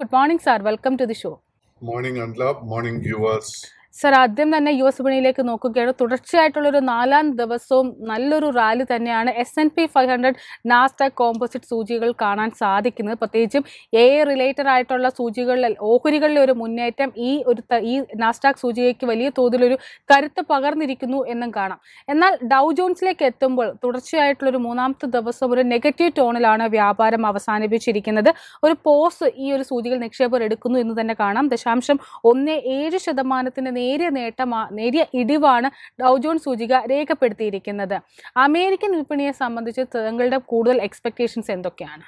Good morning, sir. Welcome to the show. Morning, Anlab. Morning, viewers. Sir ആദ്യം തന്നെ U S വിപണിയിലേക്ക് നോക്കുകയാണ് തുടർച്ചയായിട്ടുള്ളൊരു നാലാം ദിവസവും നല്ലൊരു റാലി തന്നെയാണ് S and P five hundred Nasdaq composite സൂചികൾ കാണാൻ സാധിക്കുന്നത് പ്രത്യേകിച്ചും എ റിലേറ്റഡ് ആയിട്ടുള്ള സൂചികളിൽ ഓഹരികളിലെ ഒരു മുന്നേറ്റം ഈ ഒരു ഈ നാസ്റ്റാക് സൂചികയ്ക്ക് വലിയ തോതിലൊരു കരുത്ത് പകർന്നിരിക്കുന്നു എന്നും കാണാം എന്നാൽ ഡൗ ജോൺസിലേക്ക് എത്തുമ്പോൾ തുടർച്ചയായിട്ടുള്ളൊരു മൂന്നാമത്തെ ദിവസം ഒരു നെഗറ്റീവ് ടോണിലാണ് വ്യാപാരം അവസാനിപ്പിച്ചിരിക്കുന്നത് ഒരു പോസ് ഈ ഒരു സൂചികൾ നിക്ഷേപർ എടുക്കുന്നു എന്ന് തന്നെ കാണാം ദശാംശം ഒന്ന് ഏഴ് ശതമാനത്തിൻ്റെ നേരിയ നേട്ടമാ നേരിയ ഇടിവാണ് ഡൗ ജോൺ സൂചിക രേഖപ്പെടുത്തിയിരിക്കുന്നത് അമേരിക്കൻ വിപണിയെ സംബന്ധിച്ച് തങ്ങളുടെ കൂടുതൽ എക്സ്പെക്ടേഷൻസ് എന്തൊക്കെയാണ്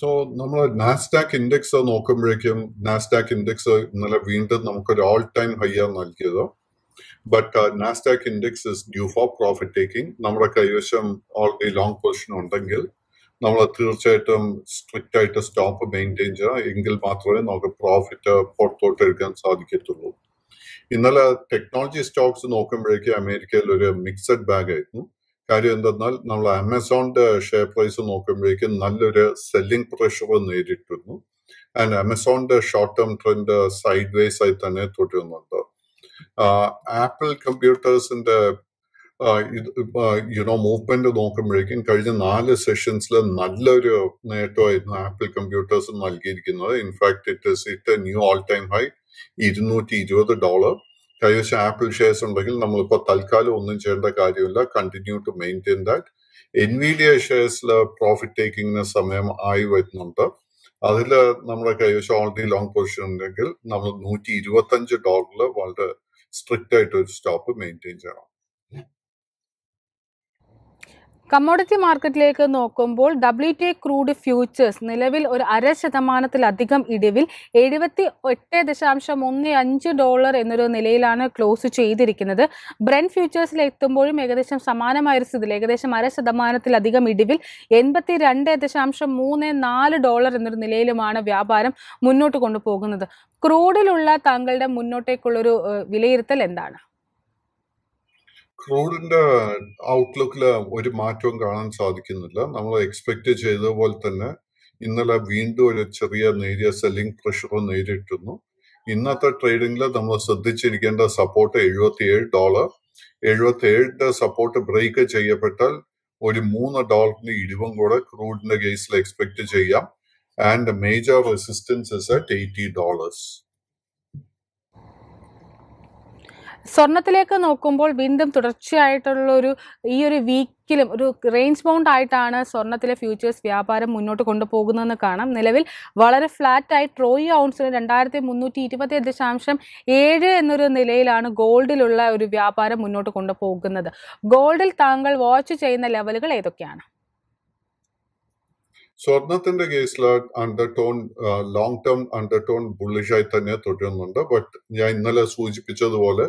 സോ നമ്മൾ നാസ്റ്റാക്ക് ഇൻഡെക്സ് നോക്കുമ്പോഴേക്കും നാസ്റ്റാക്ക് ഇൻഡെക്സ് ഇന്നലെ വീണ്ടും നമുക്ക് ഒരു ഓൾ ടൈം ഹൈ ആണ് നൽകിയത് but Nasdaq index is due for profit taking നമ്മുടെ കൈവശം ഓൾറെഡി ലോങ് പൊസിഷൻ ഉണ്ടെങ്കിൽ നമ്മൾ തീർച്ചയായിട്ടും സ്ട്രിക്റ്റ് ആയിട്ട് സ്റ്റോപ്പ് മെയിൻറ്റെയിൻ ചെയ്യുക എങ്കിൽ മാത്രമേ നമുക്ക് പ്രോഫിറ്റ് പുറത്തോട്ട് എടുക്കാൻ സാധിക്കത്തുള്ളൂ ഇന്നലെ ടെക്നോളജി സ്റ്റോക്സ് നോക്കുമ്പോഴേക്കും അമേരിക്കയിൽ ഒരു മിക്സഡ് ബാഗ് ആയിരുന്നു കാര്യം എന്തെന്നാൽ നമ്മൾ ആമസോണിന്റെ ഷെയർ പ്രൈസ് നോക്കുമ്പോഴേക്കും നല്ലൊരു സെല്ലിംഗ് പ്രഷർ നേരിട്ടിരുന്നു ആൻഡ് ആമസോണിന്റെ short term trend sideways ആയി തന്നെ തുടരുന്നുണ്ട് ആപ്പിൾ കമ്പ്യൂട്ടേഴ്സിന്റെ യുനോ മൂവ്മെന്റ് നോക്കുമ്പോഴേക്കും കഴിഞ്ഞ നാല് സെഷൻസിൽ നല്ലൊരു നേട്ടമായിരുന്നു ആപ്പിൾ കമ്പ്യൂട്ടേഴ്സ് നൽകിയിരിക്കുന്നത് in fact it is it a new all time high ഇരുന്നൂറ്റി ഇരുപത് ഡോളർ കൈവശം ആപ്പിൾ ഷെയർസ് ഉണ്ടെങ്കിൽ നമ്മളിപ്പോൾ തൽക്കാലം ഒന്നും ചെയ്യേണ്ട കാര്യമില്ല continue to maintain that Nvidia ഷെയർസിൽ പ്രോഫിറ്റ് ടേക്കിങ്ങിന് സമയം ആയി വരുന്നുണ്ട് അതിൽ നമ്മുടെ കൈവശം ഓൾറെഡി ലോങ് പൊസിഷൻ ഉണ്ടെങ്കിൽ നമ്മൾ നൂറ്റി ഇരുപത്തഞ്ച് ഡോളറിൽ വളരെ സ്ട്രിക്റ്റ് ആയിട്ട് ഒരു സ്റ്റോപ്പ് മെയിൻറ്റെയിൻ ചെയ്യണം കമ്മോഡിറ്റി മാർക്കറ്റിലേക്ക് നോക്കുമ്പോൾ ഡബ്ല്യു ടി ക്രൂഡ് ഫ്യൂച്ചേഴ്സ് നിലവിൽ ഒരു അര ശതമാനത്തിലധികം ഇടിവിൽ എഴുപത്തി എട്ട് ദശാംശം ഒന്ന് അഞ്ച് ഡോളർ എന്നൊരു നിലയിലാണ് ക്ലോസ് ചെയ്തിരിക്കുന്നത് ബ്രെൻ ഫ്യൂച്ചേഴ്സിൽ എത്തുമ്പോഴും ഏകദേശം സമാനമായ ഒരു സ്ഥിതിയിൽ ഏകദേശം അര ശതമാനത്തിലധികം ഇടിവിൽ എൺപത്തി രണ്ട് ദശാംശം മൂന്ന് നാല് ഡോളർ എന്നൊരു നിലയിലുമാണ് വ്യാപാരം മുന്നോട്ട് കൊണ്ടുപോകുന്നത് ക്രൂഡിലുള്ള താങ്കളുടെ മുന്നോട്ടേക്കുള്ളൊരു വിലയിരുത്തൽ എന്താണ് ക്രൂഡിന്റെ ഔട്ട്ലുക്കിൽ ഒരു മാറ്റവും കാണാൻ സാധിക്കുന്നില്ല നമ്മൾ എക്സ്പെക്ട് ചെയ്തതുപോലെ തന്നെ ഇന്നലെ വീണ്ടും ഒരു ചെറിയ നേരിയ സെല്ലിംഗ് പ്രഷർ നേരിട്ടിരുന്നു ഇന്നത്തെ ട്രേഡിംഗിൽ നമ്മൾ ശ്രദ്ധിച്ചിരിക്കേണ്ട സപ്പോർട്ട് ഏഴ് ഡോളർ ഏഴിന്റെ സപ്പോർട്ട് ബ്രേക്ക് ചെയ്യപ്പെട്ടാൽ ഒരു മൂന്ന് ഡോളറിന് ഇടിവും കൂടെ ക്രൂഡിന്റെ കേസിൽ എക്സ്പെക്ട് ചെയ്യാം and major resistance is at eighty dollars സ്വർണത്തിലേക്ക് നോക്കുമ്പോൾ വീണ്ടും തുടർച്ചയായിട്ടുള്ള ഒരു ഈ ഒരു വീക്കിലും ഒരു റേഞ്ച് ബൗണ്ട് ആയിട്ടാണ് സ്വർണത്തിലെ ഫ്യൂച്ചേഴ്സ് വ്യാപാരം മുന്നോട്ട് കൊണ്ടുപോകുന്നതെന്ന് കാണാം നിലവിൽ വളരെ ഫ്ലാറ്റായി ട്രോയ് ഔൺസിന് രണ്ടായിരത്തി മുന്നൂറ്റി ഇരുപത്തി ദശാംശം ഏഴ് എന്നൊരു നിലയിലാണ് ഗോൾഡിലുള്ള ഒരു വ്യാപാരം മുന്നോട്ട് കൊണ്ടുപോകുന്നത് ഗോൾഡിൽ താങ്കൾ വാച്ച് ചെയ്യുന്ന ലെവലുകൾ ഏതൊക്കെയാണ് സ്വർണത്തിന്റെ കേസിൽ അണ്ടർടോൺ ലോങ് ടേം അണ്ടർടോൺ ബുള്ളിഷായി തന്നെ തുടരുന്നുണ്ട് ബട്ട് ഞാൻ ഇന്നലെ സൂചിപ്പിച്ചതുപോലെ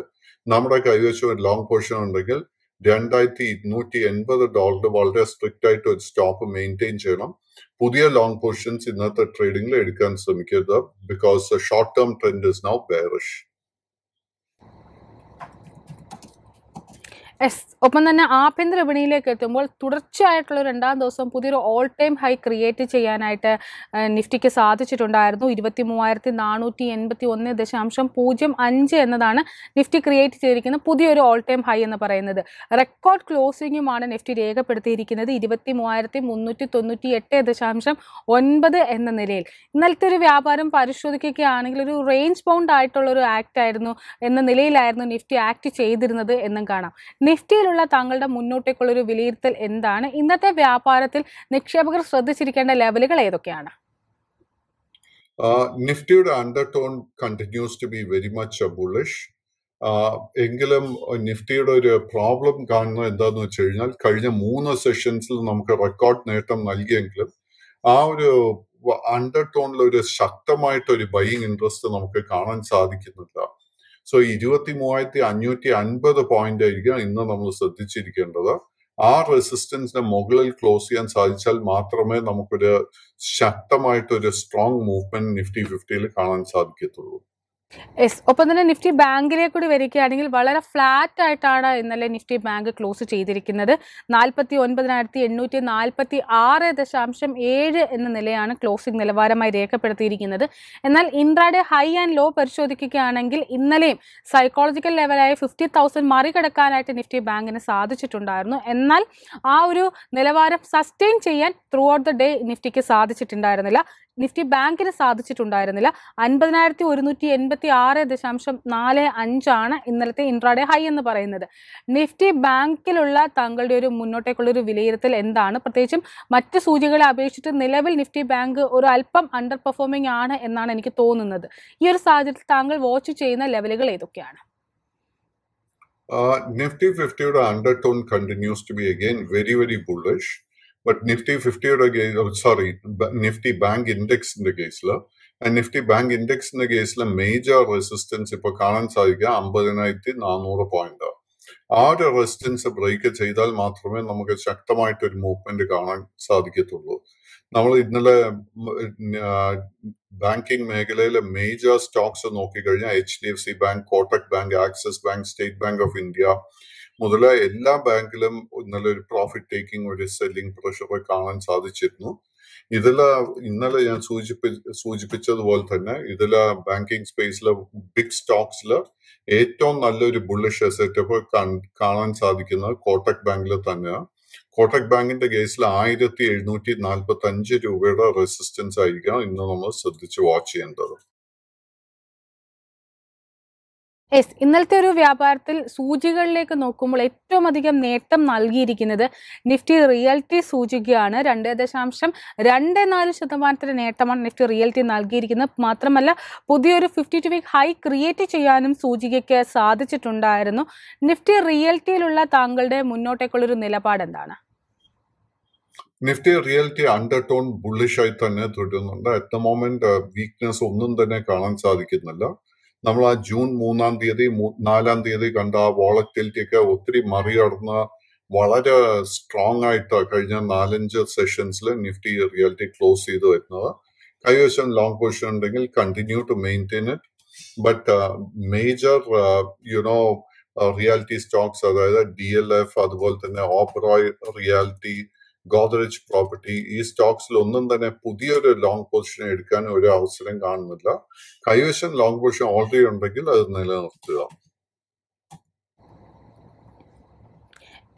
നമ്മുടെ കൈവശം ഒരു ലോങ് പൊസിഷൻ ഉണ്ടെങ്കിൽ രണ്ടായിരത്തി ഇരുന്നൂറ്റി എൺപത് ഡോളർ വളരെ സ്ട്രിക്റ്റ് ആയിട്ട് ഒരു സ്റ്റോപ്പ് മെയിൻറ്റെയിൻ ചെയ്യണം പുതിയ ലോങ് പൊസിഷൻസ് ഇന്നത്തെ ട്രേഡിംഗിൽ എടുക്കാൻ ശ്രമിക്കരുത് because short term trend is now bearish yes ഒപ്പം തന്നെ ആഭ്യന്തര വിപണിയിലേക്ക് എത്തുമ്പോൾ തുടർച്ചയായിട്ടുള്ള രണ്ടാം ദിവസം പുതിയൊരു ഓൾ ടൈം ഹൈ ക്രിയേറ്റ് ചെയ്യാനായിട്ട് നിഫ്റ്റിക്ക് സാധിച്ചിട്ടുണ്ടായിരുന്നു ഇരുപത്തി മൂവായിരത്തി നാനൂറ്റി എൺപത്തി ഒന്ന് ദശാംശം പൂജ്യം അഞ്ച് എന്നതാണ് നിഫ്റ്റി ക്രിയേറ്റ് ചെയ്തിരിക്കുന്ന പുതിയൊരു ഓൾ ടൈം ഹൈ എന്ന് പറയുന്നത് റെക്കോർഡ് ക്ലോസിംഗുമാണ് നിഫ്റ്റി രേഖപ്പെടുത്തിയിരിക്കുന്നത് ഇരുപത്തി മൂവായിരത്തി മുന്നൂറ്റി തൊണ്ണൂറ്റി എട്ട് ദശാംശം ഒൻപത് എന്ന നിലയിൽ ഇന്നലത്തെ ഒരു വ്യാപാരം പരിശോധിക്കുകയാണെങ്കിൽ ഒരു റേഞ്ച് ബൗണ്ട് ആയിട്ടുള്ള ഒരു ആക്ട് ആയിരുന്നു എന്ന നിലയിലായിരുന്നു നിഫ്റ്റി ആക്ട് ചെയ്തിരുന്നത് എന്നും കാണാം നിഫ്റ്റിയിലുള്ള താങ്കളുടെ മുന്നോട്ടേക്കുള്ള ഒരു വിലയിരുത്തൽ എന്താണ് ഇന്നത്തെ വ്യാപാരത്തിൽ നിക്ഷേപകർ ശ്രദ്ധിച്ചിരിക്കേണ്ട ലെവലുകൾ ഏതൊക്കെയാണ് നിഫ്റ്റിയുടെ under tone continues to be very much bullish എങ്കിലും നിഫ്റ്റിയുടെ ഒരു പ്രോബ്ലം കാണുന്നത് എന്താന്ന് വെച്ച് കഴിഞ്ഞാൽ കഴിഞ്ഞ മൂന്ന് സെഷൻസിൽ നമുക്ക് റെക്കോർഡ് നേട്ടം നൽകിയെങ്കിലും ആ ഒരു അണ്ടർ ടോണിൽ ഒരു ശക്തമായിട്ടൊരു ബൈയിങ് ഇൻട്രസ്റ്റ് നമുക്ക് കാണാൻ സാധിക്കുന്നില്ല സോ ഇരുപത്തി മൂവായിരത്തി അഞ്ഞൂറ്റി അൻപത് പോയിന്റ് ആയിരിക്കും ഇന്ന് നമ്മൾ ശ്രദ്ധിച്ചിരിക്കേണ്ടത് ആ റെസിസ്റ്റൻസിന് മുകളിൽ ക്ലോസ് ചെയ്യാൻ സാധിച്ചാൽ മാത്രമേ നമുക്കൊരു ശക്തമായിട്ടൊരു സ്ട്രോങ് മൂവ്മെന്റ് നിഫ്റ്റി ഫിഫ്റ്റിയിൽ കാണാൻ സാധിക്കത്തുള്ളൂ യെസ് ഒപ്പം തന്നെ നിഫ്റ്റി ബാങ്കിലേക്ക് കൂടി വരികയാണെങ്കിൽ വളരെ ഫ്ലാറ്റ് ആയിട്ടാണ് ഇന്നലെ നിഫ്റ്റി ബാങ്ക് ക്ലോസ് ചെയ്തിരിക്കുന്നത് നാൽപ്പത്തി ഒൻപതിനായിരത്തി എണ്ണൂറ്റി നാൽപ്പത്തി ആറ് ദശാംശം ഏഴ് എന്ന നിലയാണ് ക്ലോസിംഗ് നിലവാരമായി രേഖപ്പെടുത്തിയിരിക്കുന്നത് എന്നാൽ ഇൻട്രാഡേ ഹൈ ആൻഡ് ലോ പരിശോധിക്കുകയാണെങ്കിൽ ഇന്നലെയും സൈക്കോളജിക്കൽ ലെവലായ ഫിഫ്റ്റി തൗസൻഡ് മറികടക്കാനായിട്ട് നിഫ്റ്റി ബാങ്കിന് സാധിച്ചിട്ടുണ്ടായിരുന്നു എന്നാൽ ആ ഒരു നിലവാരം സസ്റ്റെയിൻ ചെയ്യാൻ ത്രൂ ഔട്ട് ദ ഡേ നിഫ്റ്റിക്ക് സാധിച്ചിട്ടുണ്ടായിരുന്നില്ല നിഫ്റ്റി ബാങ്കിന് സാധിച്ചിട്ടുണ്ടായിരുന്നില്ല അൻപതിനായിരത്തി ഒരുന്നൂറ്റി എൺപത്തി ആറ് ദശാംശം നാല് അഞ്ചാണ് ഇന്നലത്തെ ഇൻട്രാഡേ ഹൈ എന്ന് പറയുന്നത് നിഫ്റ്റി ബാങ്കിലുള്ള താങ്കളുടെ ഒരു മുന്നോട്ടേക്കുള്ള ഒരു വിലയിരുത്തൽ എന്താണ് പ്രത്യേകിച്ചും മറ്റ് സൂചികളെ അപേക്ഷിച്ചിട്ട് നിലവിൽ നിഫ്റ്റി ബാങ്ക് ഒരു അല്പം അണ്ടർ പെർഫോമിംഗ് ആണ് എന്നാണ് എനിക്ക് തോന്നുന്നത് ഈ ഒരു സാഹചര്യത്തിൽ താങ്കൾ വാച്ച് ചെയ്യുന്ന ലെവലുകൾ ഏതൊക്കെയാണ് നിഫ്റ്റി ഫിഫ്റ്റിയുടെ under tone continues to be again very very bullish but Nifty ഫിഫ്റ്റിയുടെ സോറി നിഫ്റ്റി ബാങ്ക് ഇൻഡെക്സിന്റെ കേസിൽ നിഫ്റ്റി ബാങ്ക് ഇൻഡെക്സിന്റെ കേസിൽ മേജർ റെസിസ്റ്റൻസ് ഇപ്പൊ കാണാൻ സാധിക്കുക അമ്പതിനായിരത്തി നാനൂറ് പോയിന്റ് ആ ഒരു റെസിസ്റ്റൻസ് ബ്രേക്ക് ചെയ്താൽ മാത്രമേ നമുക്ക് ശക്തമായിട്ട് ഒരു മൂവ്മെന്റ് കാണാൻ സാധിക്കത്തുള്ളൂ നമ്മൾ ഇന്നലെ ബാങ്കിങ് മേഖലയിലെ മേജർ സ്റ്റോക്സ് നോക്കിക്കഴിഞ്ഞാൽ H D F C bank Kotak bank Axis bank state bank of India മുതല എല്ലാ ബാങ്കിലും ഇന്നലെ ഒരു പ്രോഫിറ്റ് ടേക്കിംഗ് ഒരു സെല്ലിംഗ് പ്രഷർ കാണാൻ സാധിച്ചിരുന്നു ഇതില് ഇന്നലെ ഞാൻ സൂചിപ്പി സൂചിപ്പിച്ചതുപോലെ തന്നെ ഇതില് ബാങ്കിങ് സ്പേസിലെ ബിഗ് സ്റ്റോക്സില് ഏറ്റവും നല്ലൊരു ബുള്ളിഷ് സെറ്റപ്പ് കാണാൻ സാധിക്കുന്നത് കോട്ടക് ബാങ്കിൽ തന്നെയാണ് കോട്ടക് ബാങ്കിന്റെ കേസിൽ ആയിരത്തി എഴുന്നൂറ്റി നാൽപ്പത്തി അഞ്ച് രൂപയുടെ റെസിസ്റ്റൻസ് ആയിരിക്കണം ഇന്ന് നമ്മൾ ശ്രദ്ധിച്ച് വാച്ച് ചെയ്യേണ്ടത് യെസ് ഇന്നലത്തെ ഒരു വ്യാപാരത്തിൽ സൂചികളിലേക്ക് നോക്കുമ്പോൾ ഏറ്റവും അധികം നേട്ടം നൽകിയിരിക്കുന്നത് നിഫ്റ്റി റിയൽറ്റി സൂചികയാണ് രണ്ട് ദശാംശം രണ്ട് നാല് ശതമാനത്തിൻ്റെ നേട്ടമാണ് നിഫ്റ്റി റിയൽറ്റി നൽകിയിരിക്കുന്നത് മാത്രമല്ല പുതിയൊരു fifty two week high create ചെയ്യാനും സൂചികയ്ക്ക് സാധിച്ചിട്ടുണ്ടായിരുന്നു നിഫ്റ്റി റിയൽറ്റിയിലുള്ള താങ്കളുടെ മുന്നോട്ടേക്കുള്ളൊരു നിലപാട് എന്താണ് നിഫ്റ്റി റിയൽറ്റി അണ്ടർ ടോൺ ബുള്ളിഷായി തന്നെ തുടരുന്നുണ്ട് അറ്റ് ദ മോമെന്റ് വീക്ക്നെസ് ഒന്നും തന്നെ കാണാൻ സാധിക്കുന്നില്ല നമ്മൾ ആ ജൂൺ മൂന്നാം തീയതി നാലാം തീയതി കണ്ട ആ വോളറ്റിലിറ്റി ഒക്കെ ഒത്തിരി മറികടന്ന് വളരെ സ്ട്രോങ് ആയിട്ട് കഴിഞ്ഞ നാലഞ്ച് സെഷൻസിൽ നിഫ്റ്റി റിയാലിറ്റി ക്ലോസ് ചെയ്ത് വരുന്നത് കൈവശം ലോങ് പൊസിഷൻ ഉണ്ടെങ്കിൽ continue to maintain it but major you know reality stocks അതായത് ഡി എൽ എഫ് അതുപോലെ തന്നെ ഓപ്പറോയ് റിയാലിറ്റി ഗോദറേജ് പ്രോപ്പർട്ടി ഈ സ്റ്റോക്സിൽ ഒന്നും തന്നെ പുതിയൊരു ലോങ് പൊസിഷൻ എടുക്കാൻ ഒരു അവസരം കാണുന്നില്ല കൈവശം ലോങ് പൊസിഷൻ ഓൾറെഡി ഉണ്ടെങ്കിൽ അത് നിലനിർത്തുക